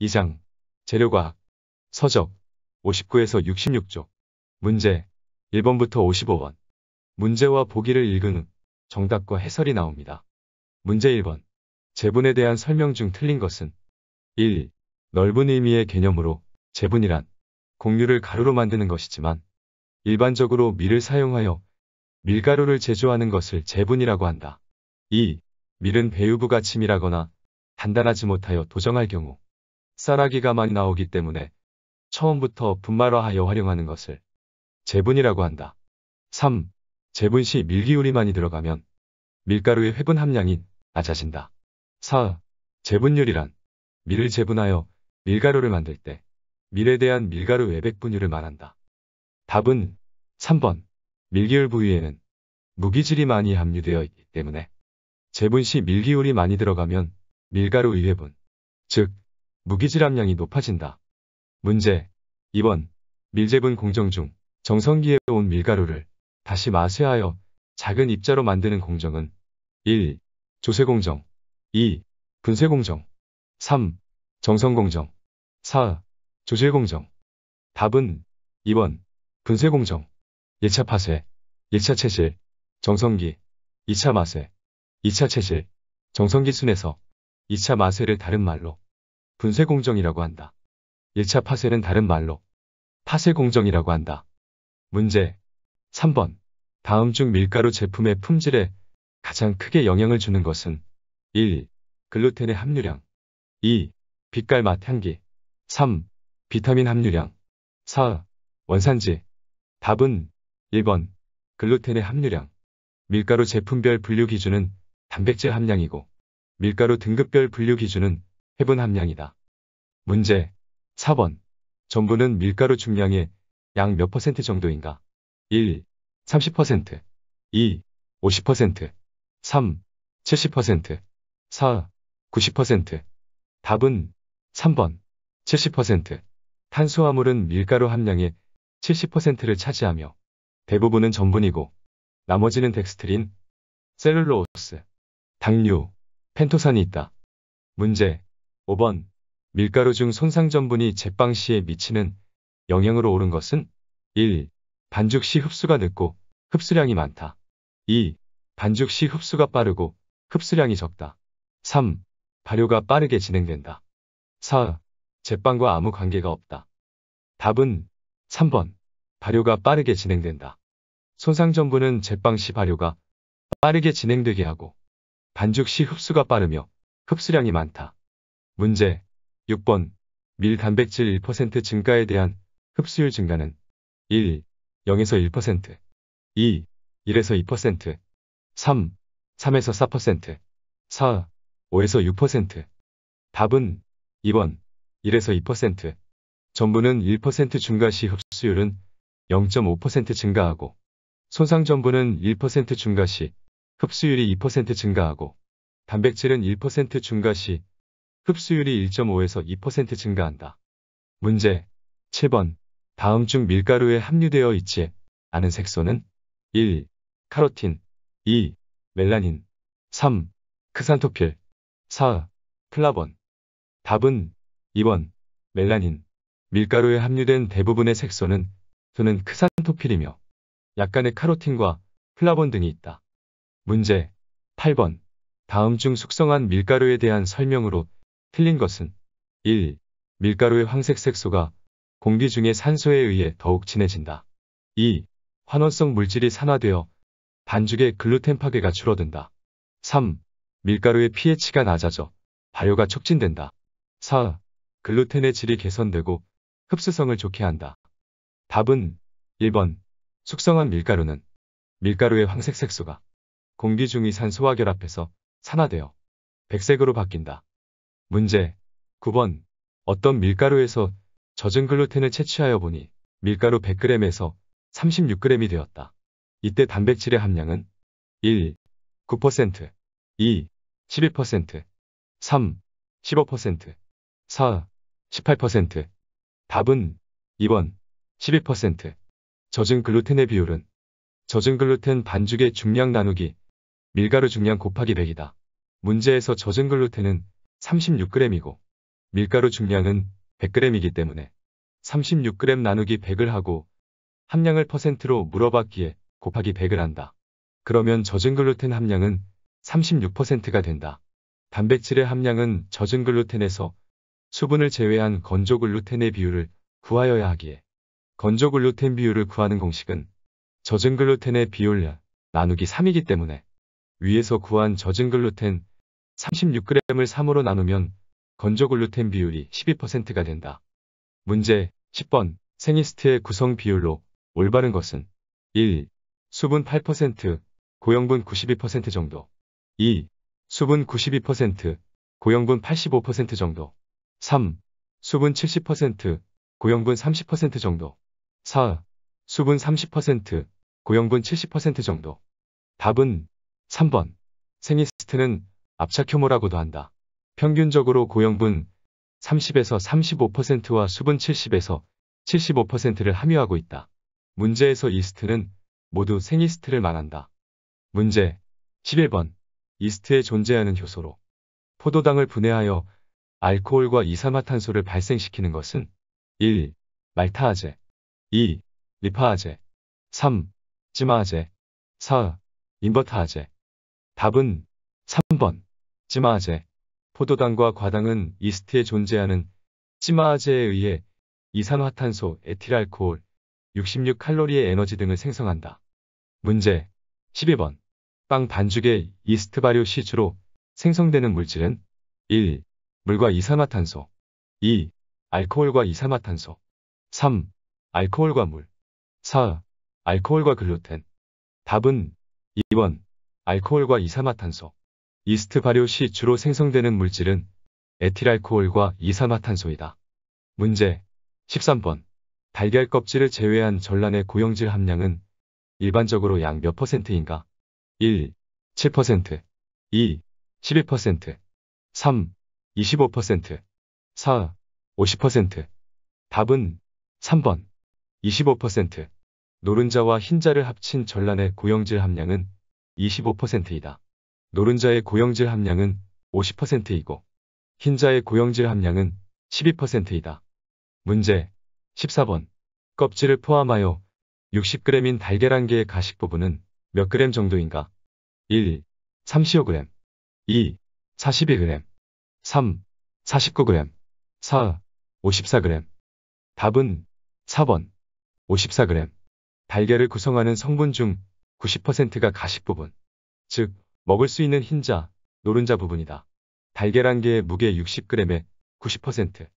2장 재료과학 서적 59에서 66쪽 문제 1번부터 55번 문제와 보기를 읽은 후 정답과 해설이 나옵니다. 문제 1번 재분에 대한 설명 중 틀린 것은 1. 넓은 의미의 개념으로 재분이란 곡류를 가루로 만드는 것이지만 일반적으로 밀을 사용하여 밀가루를 제조하는 것을 재분이라고 한다. 2. 밀은 배유부가 침이라거나 단단하지 못하여 도정할 경우 싸라기가 많이 나오기 때문에 처음부터 분말화하여 활용하는 것을 재분이라고 한다. 3. 재분 시 밀기울이 많이 들어가면 밀가루의 회분 함량이 낮아진다. 4. 재분율이란 밀을 재분하여 밀가루를 만들 때 밀에 대한 밀가루 외백 분율을 말한다. 답은 3번 밀기울 부위에는 무기질이 많이 함유되어 있기 때문에 재분 시 밀기울이 많이 들어가면 밀가루 의회분, 즉 무기질함량이 높아진다. 문제 2번 밀제분 공정 중 정성기에 온 밀가루를 다시 마쇄하여 작은 입자로 만드는 공정은 1. 조세공정 2. 분쇄공정 3. 정성공정 4. 조질공정 답은 2번 분쇄공정 1차 파쇄 1차 체질 정성기 2차 마쇄 2차 체질 정성기 순에서 2차 마쇄를 다른 말로 분쇄공정이라고 한다. 1차 파쇄는 다른 말로 파쇄공정이라고 한다. 문제 3번. 다음 중 밀가루 제품의 품질에 가장 크게 영향을 주는 것은 1. 글루텐의 함유량 2. 빛깔 맛 향기 3. 비타민 함유량 4. 원산지 답은 1번 글루텐의 함유량 밀가루 제품별 분류 기준은 단백질 함량이고 밀가루 등급별 분류 기준은 해분 함량이다. 문제 4번. 전분은 밀가루 중량의 양 몇 퍼센트 정도인가? 1. 30% 2. 50% 3. 70% 4. 90% 답은 3번 70% 탄수화물은 밀가루 함량의 70%를 차지하며 대부분은 전분이고 나머지는 덱스트린, 셀룰로스, 당류, 펜토산이 있다. 문제 5번 밀가루 중 손상 전분이 제빵 시에 미치는 영향으로 오른 것은 1. 반죽 시 흡수가 늦고 흡수량이 많다. 2. 반죽 시 흡수가 빠르고 흡수량이 적다. 3. 발효가 빠르게 진행된다. 4. 제빵과 아무 관계가 없다. 답은 3번. 발효가 빠르게 진행된다. 손상 전분은 제빵 시 발효가 빠르게 진행되게 하고 반죽 시 흡수가 빠르며 흡수량이 많다. 문제 6번 밀 단백질 1% 증가에 대한 흡수율 증가는 1. 0에서 1% 2. 1에서 2% 3. 3에서 4% 4. 5에서 6% 답은 2번 1에서 2% 전부는 1% 증가 시 흡수율은 0.5% 증가하고 손상 전부는 1% 증가 시 흡수율이 2% 증가하고 단백질은 1% 증가 시 흡수율이 1.5에서 2% 증가한다. 문제 7번 다음 중 밀가루에 함유되어 있지 않은 색소는 1. 카로틴 2. 멜라닌 3. 크산토필 4. 플라본 답은 2번 멜라닌 밀가루에 함유된 대부분의 색소는 2는 크산토필이며 약간의 카로틴과 플라본 등이 있다. 문제 8번 다음 중 숙성한 밀가루에 대한 설명으로 틀린 것은 1. 밀가루의 황색 색소가 공기 중의 산소에 의해 더욱 진해진다. 2. 환원성 물질이 산화되어 반죽의 글루텐 파괴가 줄어든다. 3. 밀가루의 pH가 낮아져 발효가 촉진된다. 4. 글루텐의 질이 개선되고 흡수성을 좋게 한다. 답은 1번 숙성한 밀가루는 밀가루의 황색 색소가 공기 중의 산소와 결합해서 산화되어 백색으로 바뀐다. 문제 9번 어떤 밀가루에서 젖은 글루텐을 채취하여 보니 밀가루 100g에서 36g이 되었다. 이때 단백질의 함량은 1. 9% 2. 12% 3. 15% 4. 18% 답은 2번 12% 젖은 글루텐의 비율은 젖은 글루텐 반죽의 중량 나누기 밀가루 중량 곱하기 100이다. 문제에서 젖은 글루텐은 36g이고 밀가루 중량은 100g이기 때문에 36g 나누기 100을 하고 함량을 퍼센트로 물어봤기에 곱하기 100을 한다. 그러면 젖은 글루텐 함량은 36%가 된다. 단백질의 함량은 젖은 글루텐에서 수분을 제외한 건조 글루텐의 비율을 구하여야 하기에 건조 글루텐 비율을 구하는 공식은 젖은 글루텐의 비율 나누기 3이기 때문에 위에서 구한 젖은 글루텐 36g을 3으로 나누면 건조글루텐 비율이 12%가 된다. 문제 10번 생이스트의 구성 비율로 올바른 것은 1. 수분 8%, 고형분 92% 정도 2. 수분 92%, 고형분 85% 정도 3. 수분 70%, 고형분 30% 정도 4. 수분 30%, 고형분 70% 정도 답은 3번 생이스트는 압착효모라고도 한다. 평균적으로 고형분 30에서 35%와 수분 70에서 75%를 함유하고 있다. 문제에서 이스트는 모두 생이스트를 말한다. 문제 11번 이스트에 존재하는 효소로 포도당을 분해하여 알코올과 이산화탄소를 발생시키는 것은 1. 말타아제 2. 리파아제 3. 찌마아제 4. 인버타아제 답은 3번 찌마아제 포도당과 과당은 이스트에 존재하는 찌마아제에 의해 이산화탄소, 에틸알코올, 66칼로리의 에너지 등을 생성한다. 문제 12번 빵 반죽의 이스트 발효 시 주로 생성되는 물질은 1. 물과 이산화탄소 2. 알코올과 이산화탄소 3. 알코올과 물 4. 알코올과 글루텐 답은 2번 알코올과 이산화탄소 이스트 발효 시 주로 생성되는 물질은 에틸알코올과 이산화탄소이다. 문제 13번. 달걀 껍질을 제외한 전란의 고형질 함량은 일반적으로 약 몇 퍼센트인가? 1. 7% 2. 12% 3. 25% 4. 50% 답은 3번 25% 노른자와 흰자를 합친 전란의 고형질 함량은 25%이다. 노른자의 고형질 함량은 50%이고 흰자의 고형질 함량은 12%이다. 문제 14번 껍질을 포함하여 60g인 달걀 한 개의 가식 부분은 몇 그램 정도인가? 1. 35g 2. 42g 3. 49g 4. 54g 답은 4번 54g 달걀을 구성하는 성분 중 90%가 가식 부분 즉 먹을 수 있는 흰자, 노른자 부분이다. 달걀 1 개의 무게 60g에 90%,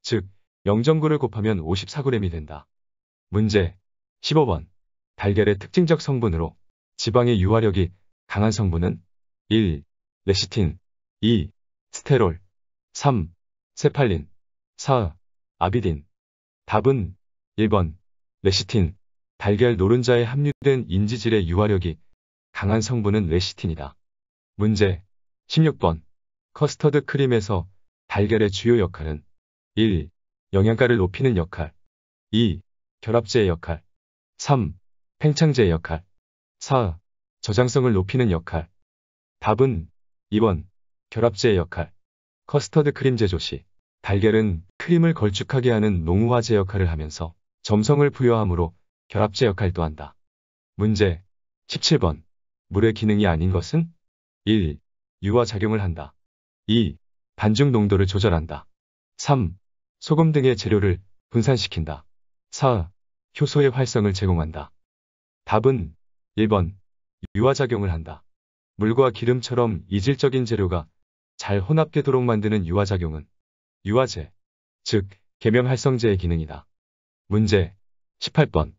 즉 0.9를 곱하면 54g이 된다. 문제 15번 달걀의 특징적 성분으로 지방의 유화력이 강한 성분은 1. 레시틴 2. 스테롤 3. 세팔린 4. 아비딘 답은 1번 레시틴 달걀 노른자에 함유된 인지질의 유화력이 강한 성분은 레시틴이다. 문제 16번 커스터드 크림에서 달걀의 주요 역할은 1. 영양가를 높이는 역할 2. 결합제의 역할 3. 팽창제의 역할 4. 저장성을 높이는 역할 답은 2번 결합제의 역할 커스터드 크림 제조 시 달걀은 크림을 걸쭉하게 하는 농후화제 역할을 하면서 점성을 부여함으로 결합제 역할도 한다. 문제 17번 물의 기능이 아닌 것은 1. 유화작용을 한다. 2. 반죽 농도를 조절한다. 3. 소금 등의 재료를 분산시킨다. 4. 효소의 활성을 제공한다. 답은 1번 유화작용을 한다. 물과 기름처럼 이질적인 재료가 잘 혼합되도록 만드는 유화작용은 유화제, 즉 계명활성제의 기능이다. 문제 18번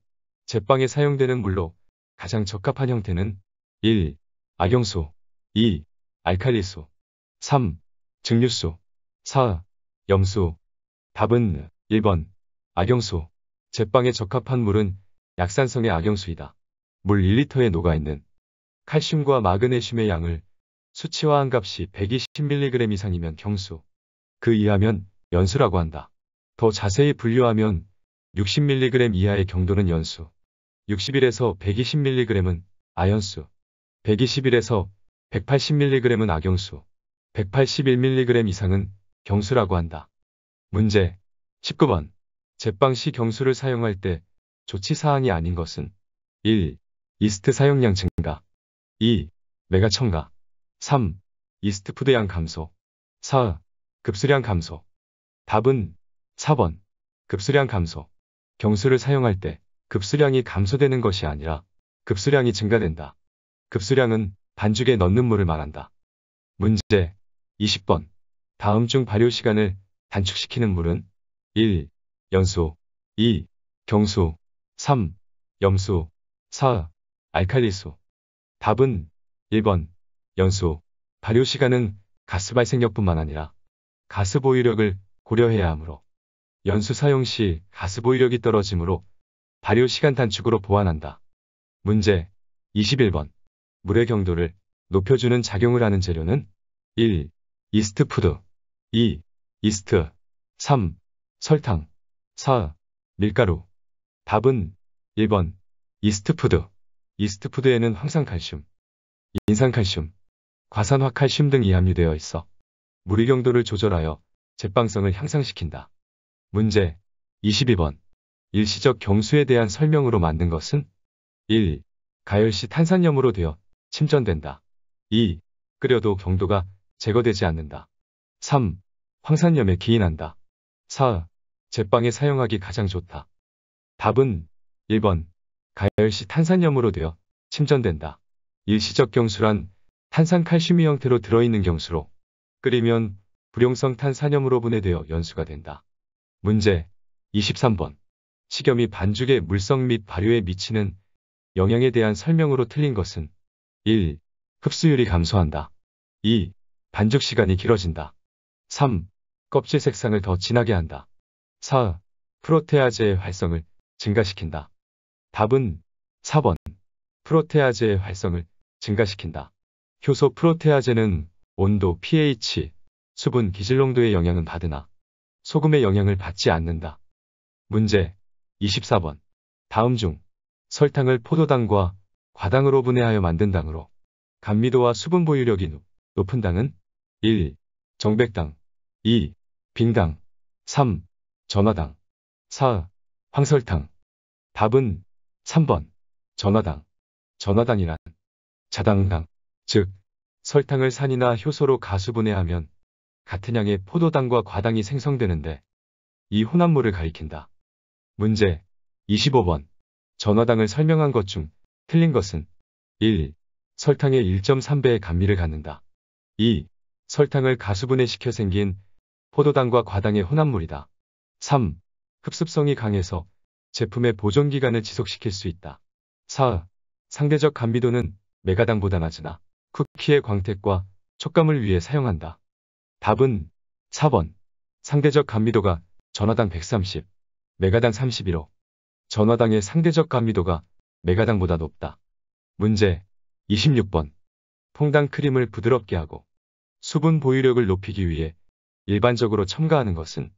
제빵에 사용되는 물로 가장 적합한 형태는 1. 악용수 2. 알칼리소 3. 증류소 4. 염소 답은 1번 악영소 제빵에 적합한 물은 약산성의 악영수이다. 물 1리터에 녹아있는 칼슘과 마그네슘의 양을 수치화한 값이 120mg 이상이면 경수, 그 이하면 연수라고 한다. 더 자세히 분류하면 60mg 이하의 경도는 연수, 61에서 120mg은 아연수, 121에서 180mg은 악영수, 181mg 이상은 경수라고 한다. 문제 19번. 제빵 시 경수를 사용할 때 조치사항이 아닌 것은 1. 이스트 사용량 증가 2. 메가 첨가 3. 이스트푸드 양 감소 4. 급수량 감소 답은 4번. 급수량 감소 경수를 사용할 때 급수량이 감소되는 것이 아니라 급수량이 증가된다. 급수량은 반죽에 넣는 물을 말한다. 문제 20번. 다음 중 발효 시간을 단축시키는 물은 1. 연소 2. 경소 3. 염소 4. 알칼리소 답은 1번 연소 발효 시간은 가스 발생력뿐만 아니라 가스 보유력을 고려해야 하므로 연소 사용 시 가스 보유력이 떨어지므로 발효 시간 단축으로 보완한다. 문제 21번 물의 경도를 높여주는 작용을 하는 재료는 1. 이스트푸드 2. 이스트 3. 설탕 4. 밀가루 답은 1번 이스트푸드 이스트푸드에는 황산칼슘, 인산칼슘, 과산화칼슘 등이 함유되어 있어 물의 경도를 조절하여 제빵성을 향상시킨다. 문제 22번 일시적 경수에 대한 설명으로 만든 것은 1. 가열시 탄산염으로 되어 침전된다. 2. 끓여도 경도가 제거되지 않는다. 3. 황산염에 기인한다. 4. 제빵에 사용하기 가장 좋다. 답은 1번 가열시 탄산염으로 되어 침전된다. 일시적 경수란 탄산 칼슘이 형태로 들어있는 경수로 끓이면 불용성 탄산염으로 분해되어 연수가 된다. 문제 23번 식염이 반죽의 물성 및 발효에 미치는 영향에 대한 설명으로 틀린 것은 1. 흡수율이 감소한다. 2. 반죽 시간이 길어진다. 3. 껍질 색상을 더 진하게 한다. 4. 프로테아제의 활성을 증가시킨다. 답은 4번. 프로테아제의 활성을 증가시킨다. 효소 프로테아제는 온도, pH, 수분, 기질 농도의 영향은 받으나 소금의 영향을 받지 않는다. 문제 24번. 다음 중 설탕을 포도당과 과당으로 분해하여 만든 당으로 감미도와 수분 보유력이 높은 당은 1. 정백당 2. 빙당 3. 전화당 4. 황설탕 답은 3번 전화당 전화당이란 자당당 즉 설탕을 산이나 효소로 가수분해하면 같은 양의 포도당과 과당이 생성되는데 이 혼합물을 가리킨다. 문제 25번 전화당을 설명한 것중 틀린 것은 1. 설탕의 1.3배의 감미를 갖는다. 2. 설탕을 가수분해시켜 생긴 포도당과 과당의 혼합물이다. 3. 흡습성이 강해서 제품의 보존기간을 지속시킬 수 있다. 4. 상대적 감미도는 메가당보다 낮으나 쿠키의 광택과 촉감을 위해 사용한다. 답은 4번. 상대적 감미도가 전화당 130, 메가당 31호. 전화당의 상대적 감미도가 메가당보다 높다. 문제 26번. 퐁당 크림을 부드럽게 하고 수분 보유력을 높이기 위해 일반적으로 첨가하는 것은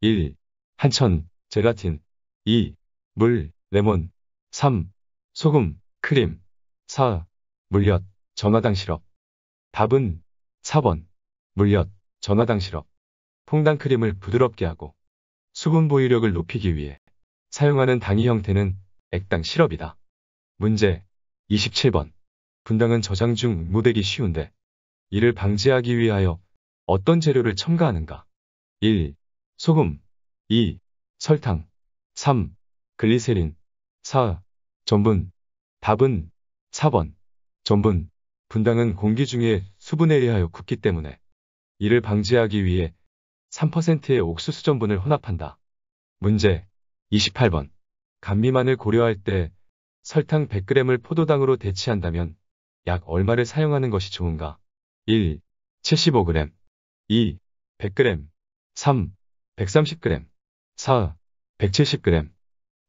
1. 한천, 제라틴 2. 물, 레몬 3. 소금, 크림 4. 물엿, 전화당 시럽 답은 4번. 물엿, 전화당 시럽 퐁당 크림을 부드럽게 하고 수분 보유력을 높이기 위해 사용하는 당이 형태는 액당 시럽이다. 문제 27번. 분당은 저장 중 응모되기 쉬운데 이를 방지하기 위하여 어떤 재료를 첨가하는가? 1. 소금 2. 설탕 3. 글리세린 4. 전분 답은 4번 전분 분당은 공기 중에 수분에 의하여 굳기 때문에 이를 방지하기 위해 3%의 옥수수 전분을 혼합한다. 문제 28번 감미만을 고려할 때 설탕 100g을 포도당으로 대체한다면 약 얼마를 사용하는 것이 좋은가? 1. 75g 2. 100g 3. 130g 4. 170g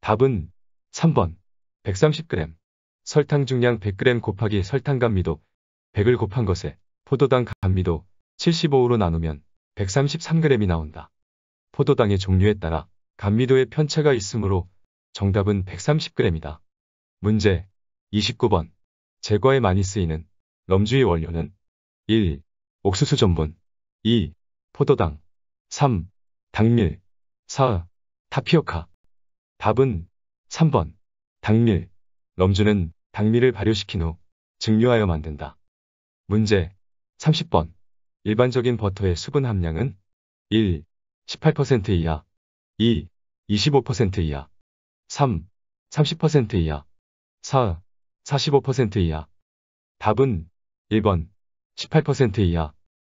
답은 3번 130g 설탕 중량 100g 곱하기 설탕 감미도 100을 곱한 것에 포도당 감미도 75로 으 나누면 133g이 나온다. 포도당의 종류에 따라 감미도의 편차가 있으므로 정답은 130g이다. 문제 29번. 제거에 많이 쓰이는 럼주의 원료는 1. 옥수수 전분 2. 포도당 3. 당밀 4. 타피오카 답은 3번. 당밀 럼주는 당밀을 발효시킨 후 증류하여 만든다. 문제 30번. 일반적인 버터의 수분 함량은 1. 18% 이하 2. 25% 이하 3. 30% 이하 4. 45% 이하 답은 1번 18% 이하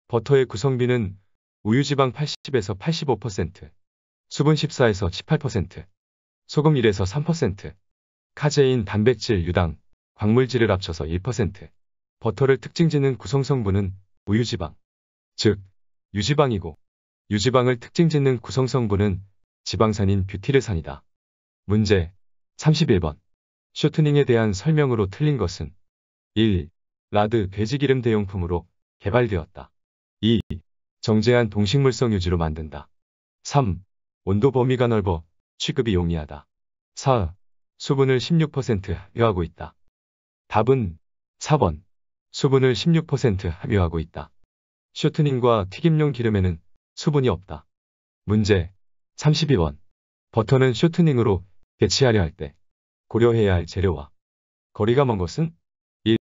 버터의 구성비는 우유지방 80에서 85% 수분 14에서 18% 소금 1에서 3% 카제인 단백질 유당 광물질을 합쳐서 1% 버터를 특징짓는 구성성분은 우유지방 즉 유지방이고 유지방을 특징짓는 구성성분은 지방산인 뷰티르산이다. 문제 31번 쇼트닝에 대한 설명으로 틀린 것은 1. 라드 돼지기름 대용품으로 개발되었다. 2. 정제한 동식물성 유지로 만든다. 3. 온도 범위가 넓어 취급이 용이하다. 4. 수분을 16% 함유하고 있다. 답은 4번. 수분을 16% 함유하고 있다. 쇼트닝과 튀김용 기름에는 수분이 없다. 문제 32번. 버터는 쇼트닝으로 대치하려 할때 고려해야 할 재료와 거리가 먼 것은 1.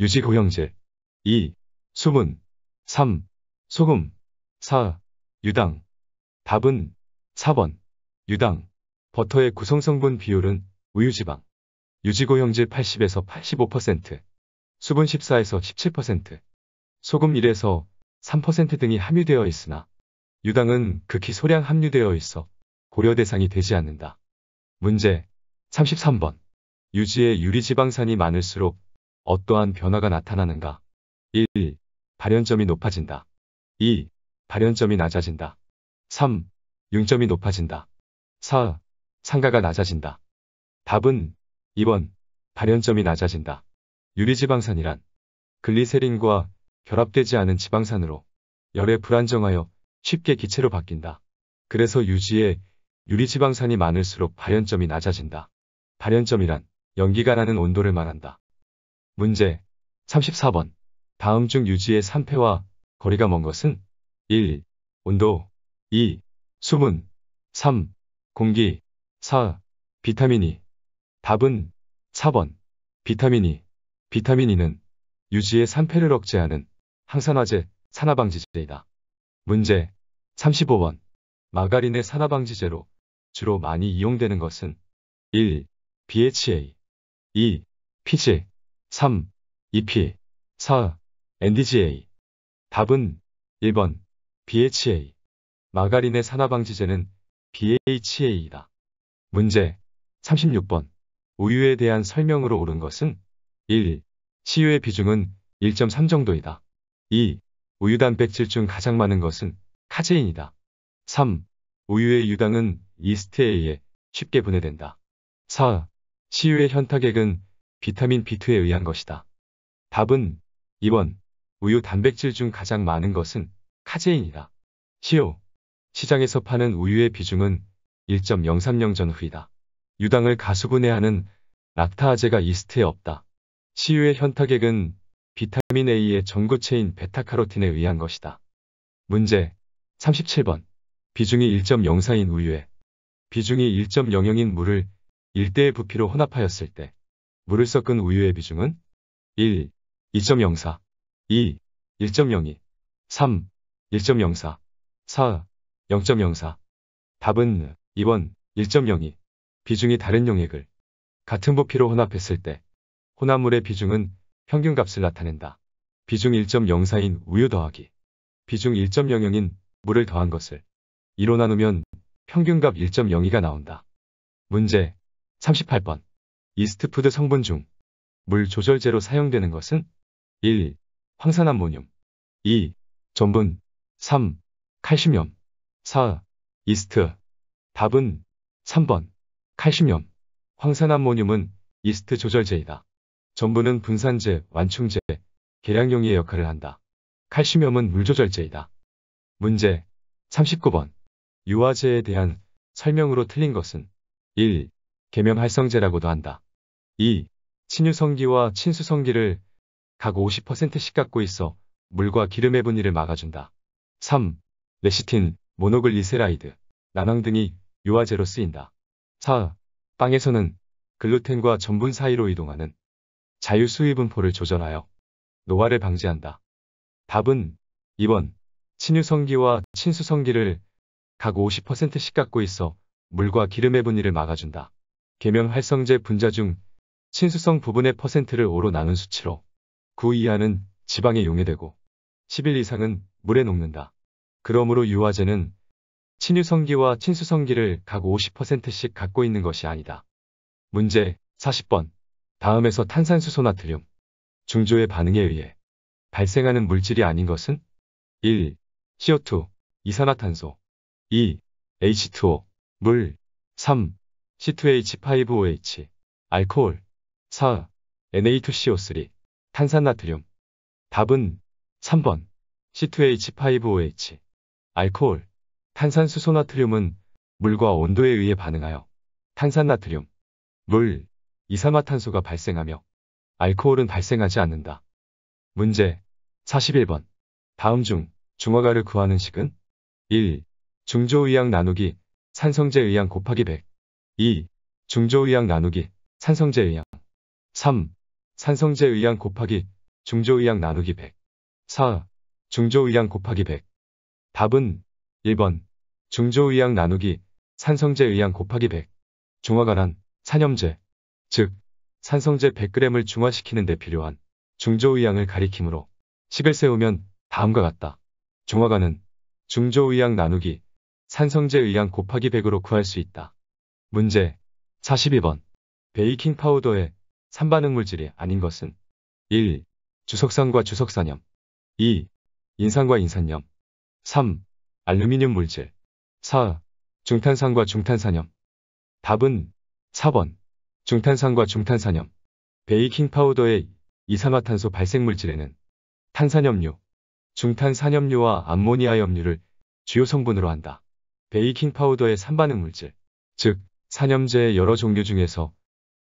유지고형제 2. 수분 3. 소금 4. 유당 답은 4번 유당 버터의 구성성분 비율은 우유지방 유지고형제 80에서 85% 수분 14에서 17% 소금 1에서 3% 등이 함유되어 있으나 유당은 극히 소량 함유되어 있어 고려 대상이 되지 않는다. 문제 33번. 유지에 유리지방산이 많을수록 어떠한 변화가 나타나는가? 1. 발현점이 높아진다. 2. 발현점이 낮아진다. 3. 융점이 높아진다. 4. 상가가 낮아진다. 답은 2번. 발현점이 낮아진다. 유리지방산이란 글리세린과 결합되지 않은 지방산으로 열에 불안정하여 쉽게 기체로 바뀐다. 그래서 유지에 유리지방산이 많을수록 발현점이 낮아진다. 발연점이란 연기가 나는 온도를 말한다. 문제 34번. 다음 중 유지의 3패와 거리가 먼 것은 1. 온도 2. 수분 3. 공기 4. 비타민 E 답은 4번 비타민 E 비타민 E는 유지의 산패를 억제하는 항산화제 산화방지제이다. 문제 35번 마가린의 산화방지제로 주로 많이 이용되는 것은 1. BHA 2. E, PG e 3. EP 4. NDGA 답은 1번 BHA 마가린의 산화방지제는 BHA이다. 문제 36번 우유에 대한 설명으로 옳은 것은 1. 치유의 비중은 1.3 정도이다. 2. 우유 단백질 중 가장 많은 것은 카제인이다. 3. 우유의 유당은 이스트에 의해 쉽게 분해된다. 4. 치유의 현타액은 비타민 B2에 의한 것이다. 답은 2번 우유 단백질 중 가장 많은 것은 카제인이다. 치유 시장에서 파는 우유의 비중은 1.030 전후이다. 유당을 가수분해하는 락타아제가 이스트에 없다. 치유의 현타액은 비타민 A의 전구체인 베타카로틴에 의한 것이다. 문제 37번 비중이 1.04인 우유에 비중이 1.00인 물을 1대의 부피로 혼합하였을 때 물을 섞은 우유의 비중은 1, 2.04, 2, 1.02, 3, 1.04, 4, 0.04. 답은 2번 1.02. 비중이 다른 용액을 같은 부피로 혼합했을 때 혼합물의 비중은 평균값을 나타낸다. 비중 1.04인 우유 더하기 비중 1.00인 물을 더한 것을 2로 나누면 평균값 1.02가 나온다. 문제 38번. 이스트푸드 성분 중 물 조절제로 사용되는 것은 1. 황산암모늄 2. 전분 3. 칼슘염 4. 이스트 답은 3번 칼슘염 황산암모늄은 이스트 조절제이다. 전분은 분산제, 완충제, 계량용의 역할을 한다. 칼슘염은 물조절제이다. 문제 39번 유화제에 대한 설명으로 틀린 것은 1. 계명활성제라고도 한다. 2. 친유성기와 친수성기를 각 50%씩 갖고 있어 물과 기름의 분리를 막아준다. 3. 레시틴, 모노글리세라이드, 난황 등이 유화제로 쓰인다. 4. 빵에서는 글루텐과 전분 사이로 이동하는 자유수위분포를 조절하여 노화를 방지한다. 답은 2번 친유성기와 친수성기를 각 50%씩 갖고 있어 물과 기름의 분리를 막아준다. 계명 활성제 분자 중 친수성 부분의 퍼센트를 5로 나눈 수치로 9 이하는 지방에 용해되고 1 0일 이상은 물에 녹는다. 그러므로 유화제는 친유성기와 친수성기를 각 50%씩 갖고 있는 것이 아니다. 문제 40번 다음에서 탄산수소나 트륨 중조의 반응에 의해 발생하는 물질이 아닌 것은 1. CO2 이산화탄소 2. H2O 물 3. C2H5OH, 알코올, 4. Na2CO3, 탄산나트륨. 답은 3번 C2H5OH, 알코올, 탄산수소나트륨은 물과 온도에 의해 반응하여 탄산나트륨, 물, 이산화탄소가 발생하며 알코올은 발생하지 않는다. 문제 41번 다음 중 중화가를 구하는 식은 1. 중조의향 나누기 산성제의향 곱하기 100 2. 중조의학 나누기 산성제의학 3. 산성제의학 곱하기 중조의학 나누기 100 4. 중조의학 곱하기 100 답은 1번 중조의학 나누기 산성제의학 곱하기 100 중화가란 산염제 즉 산성제 100g을 중화시키는 데 필요한 중조의향을 가리키므로 식을 세우면 다음과 같다. 중화가은 중조의향 나누기 산성제의향 곱하기 100으로 구할 수 있다. 문제 42번. 베이킹 파우더의 산반응 물질이 아닌 것은 1. 주석산과 주석산염 2. 인산과 인산염 3. 알루미늄 물질 4. 중탄산과 중탄산염 답은 4번. 중탄산과 중탄산염 베이킹 파우더의 이산화탄소 발생 물질에는 탄산염류, 중탄산염류와 암모니아염류를 주요 성분으로 한다. 베이킹 파우더의 산반응 물질, 즉 산염제의 여러 종류 중에서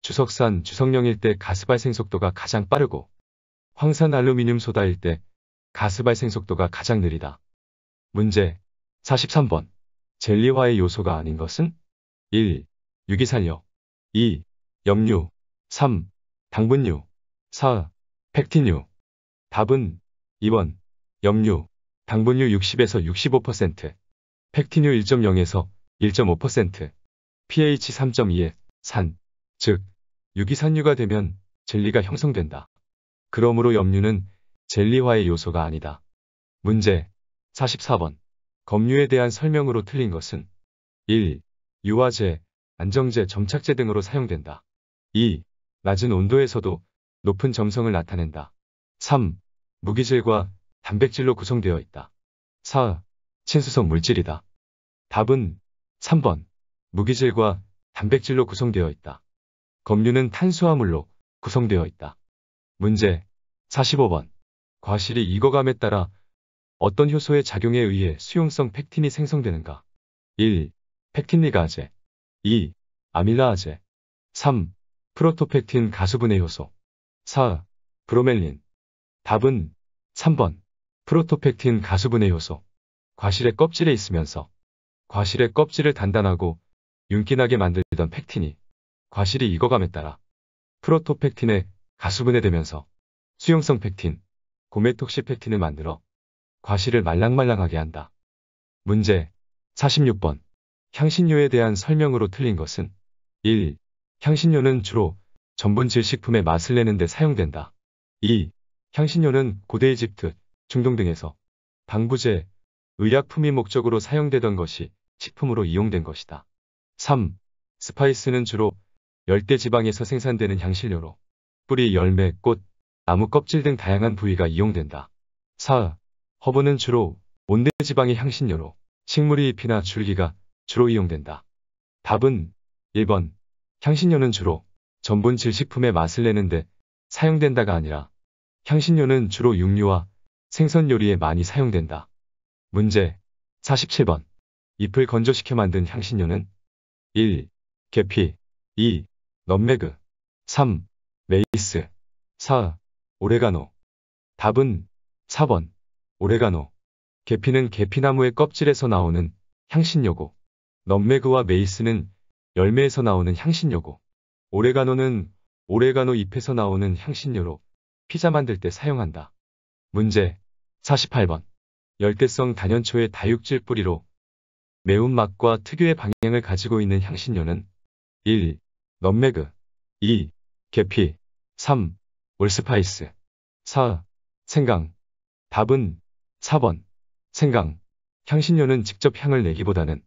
주석산, 주석령일 때 가스 발생 속도가 가장 빠르고 황산 알루미늄 소다일 때 가스 발생 속도가 가장 느리다. 문제 43번. 젤리화의 요소가 아닌 것은? 1. 유기산력 2. 염류 3. 당분류 4. 팩틴류 답은 2번 염류 당분류 60에서 65%팩틴유 1.0에서 1.5% pH 3 2에 산, 즉 유기산유가 되면 젤리가 형성된다. 그러므로 염류는 젤리화의 요소가 아니다. 문제 44번 검류에 대한 설명으로 틀린 것은 1. 유화제, 안정제, 점착제 등으로 사용된다. 2. 낮은 온도에서도 높은 점성을 나타낸다. 3. 무기질과 단백질로 구성되어 있다. 4. 친수성 물질이다. 답은 3번 무기질과 단백질로 구성되어 있다. 검류는 탄수화물로 구성되어 있다. 문제 45번. 과실이 익어감에 따라 어떤 효소의 작용에 의해 수용성 팩틴이 생성되는가? 1. 팩틴 리가제 2. 아밀라아제 3. 프로토펙틴 가수분해 효소 4. 브로멜린 답은 3번 프로토펙틴 가수분해 효소 과실의 껍질에 있으면서 과실의 껍질을 단단하고 윤기나게 만들던 팩틴이 과실이 익어감에 따라 프로토펙틴의 가수분해되면서 수용성 팩틴, 고메톡시 팩틴을 만들어 과실을 말랑말랑하게 한다. 문제 46번 향신료에 대한 설명으로 틀린 것은 1. 향신료는 주로 전분질 식품의 맛을 내는 데 사용된다. 2. 향신료는 고대 이집트, 중동 등에서 방부제, 의약품이 목적으로 사용되던 것이 식품으로 이용된 것이다. 3. 스파이스는 주로 열대 지방에서 생산되는 향신료로 뿌리, 열매, 꽃, 나무 껍질 등 다양한 부위가 이용된다. 4. 허브는 주로 온대 지방의 향신료로 식물의 잎이나 줄기가 주로 이용된다. 답은 1번. 향신료는 주로 전분질 식품의 맛을 내는데 사용된다가 아니라 향신료는 주로 육류와 생선 요리에 많이 사용된다. 문제 47번. 잎을 건조시켜 만든 향신료는 1. 계피 2. 넘메그 3. 메이스 4. 오레가노 답은 4번 오레가노 계피는 계피나무의 껍질에서 나오는 향신료고 넘메그와 메이스는 열매에서 나오는 향신료고 오레가노는 오레가노 잎에서 나오는 향신료로 피자 만들 때 사용한다. 문제 48번 열대성 단연초의 다육질 뿌리로 매운맛과 특유의 방향을 가지고 있는 향신료는 1. 넛매그 2. 계피 3. 올스파이스 4. 생강 답은 4번 생강 향신료는 직접 향을 내기보다는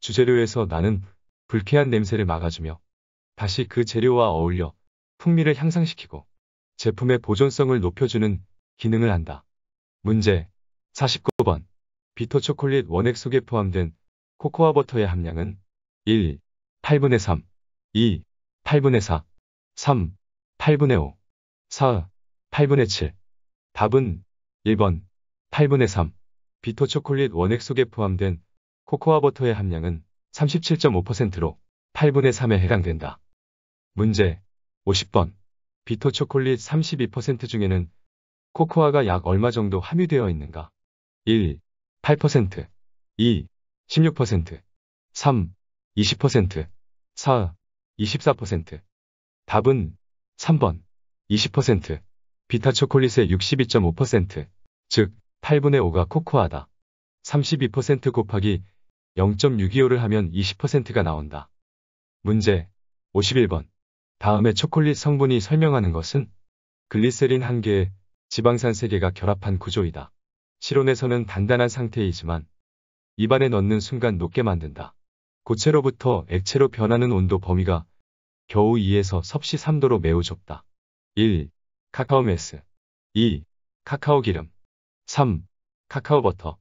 주재료에서 나는 불쾌한 냄새를 막아주며 다시 그 재료와 어울려 풍미를 향상시키고 제품의 보존성을 높여주는 기능을 한다. 문제 49번 비토초콜릿 원액 속에 포함된 코코아 버터의 함량은 1. 8분의 3 2. 8분의 4 3. 8분의 5 4. 8분의 7 답은 1번 8분의 3 비토 초콜릿 원액 속에 포함된 코코아 버터의 함량은 37.5%로 8분의 3에 해당된다. 문제 50번 비토 초콜릿 32% 중에는 코코아가 약 얼마 정도 함유되어 있는가? 1. 8% 2. 16%, 3, 20%, 4, 24%. 답은 3번, 20%, 비타 초콜릿의 62.5%, 즉 8분의 5가 코코아다. 32% 곱하기 0.625를 하면 20%가 나온다. 문제 51번. 다음에 초콜릿 성분이 설명하는 것은 글리세린 1개에 지방산 3개가 결합한 구조이다. 실온에서는 단단한 상태이지만 입안에 넣는 순간 녹게 만든다. 고체로부터 액체로 변하는 온도 범위가 겨우 2에서 섭씨 3도로 매우 좁다. 1. 카카오 메스 2. 카카오 기름 3. 카카오 버터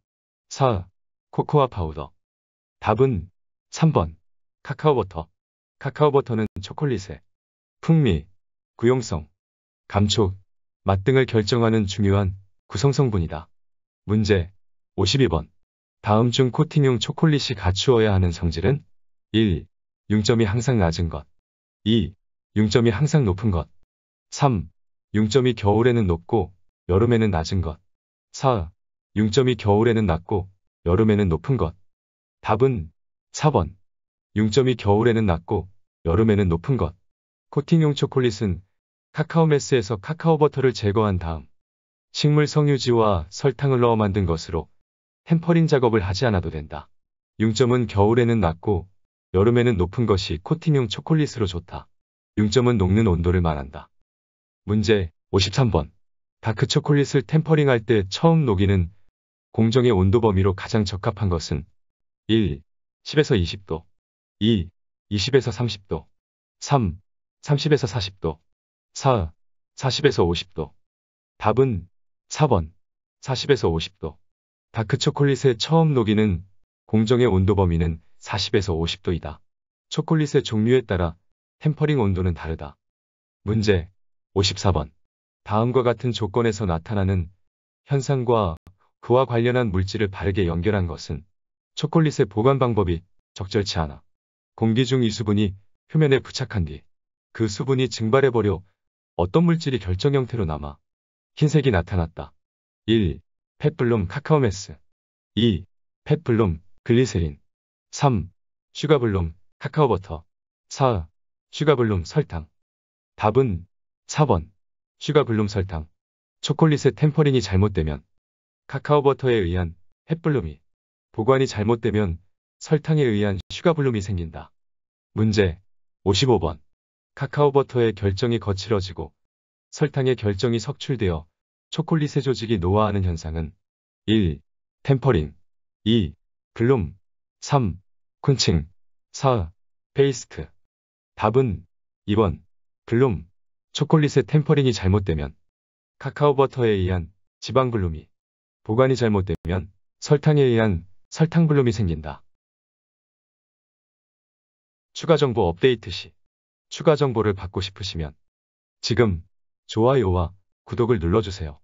4. 코코아 파우더 답은 3번 카카오 버터 카카오 버터는 초콜릿의 풍미, 구용성, 감촉, 맛 등을 결정하는 중요한 구성성분이다. 문제 52번 다음 중 코팅용 초콜릿이 갖추어야 하는 성질은 1. 융점이 항상 낮은 것 2. 융점이 항상 높은 것 3. 융점이 겨울에는 높고 여름에는 낮은 것 4. 융점이 겨울에는 낮고 여름에는 높은 것 답은 4번 융점이 겨울에는 낮고 여름에는 높은 것 코팅용 초콜릿은 카카오 메스에서 카카오 버터를 제거한 다음 식물 섬유지와 설탕을 넣어 만든 것으로 템퍼링 작업을 하지 않아도 된다. 융점은 겨울에는 낮고 여름에는 높은 것이 코팅용 초콜릿으로 좋다. 융점은 녹는 온도를 말한다. 문제 53번. 다크 초콜릿을 템퍼링할 때 처음 녹이는 공정의 온도 범위로 가장 적합한 것은 1. 10에서 20도 2. 20에서 30도 3. 30에서 40도 4. 40에서 50도 답은 4번 40에서 50도 다크초콜릿의 처음 녹이는 공정의 온도 범위는 40에서 50도이다. 초콜릿의 종류에 따라 템퍼링 온도는 다르다. 문제 54번. 다음과 같은 조건에서 나타나는 현상과 그와 관련한 물질을 바르게 연결한 것은 초콜릿의 보관 방법이 적절치 않아. 공기 중 이수분이 표면에 부착한 뒤 그 수분이 증발해버려 어떤 물질이 결정 형태로 남아 흰색이 나타났다. 1. 펫블룸 카카오메스 2. 펫블룸 글리세린 3. 슈가블룸 카카오버터 4. 슈가블룸 설탕 답은 4번 슈가블룸 설탕 초콜릿의 템퍼린이 잘못되면 카카오버터에 의한 햇블룸이 보관이 잘못되면 설탕에 의한 슈가블룸이 생긴다. 문제 55번 카카오버터의 결정이 거칠어지고 설탕의 결정이 석출되어 초콜릿의 조직이 노화하는 현상은 1. 템퍼링 2. 글룸 3. 쿤칭 4. 페이스트 답은 2번 글룸 초콜릿의 템퍼링이 잘못되면 카카오버터에 의한 지방글룸이 보관이 잘못되면 설탕에 의한 설탕글룸이 생긴다. 추가정보 업데이트 시 추가정보를 받고 싶으시면 지금 좋아요와 구독을 눌러주세요.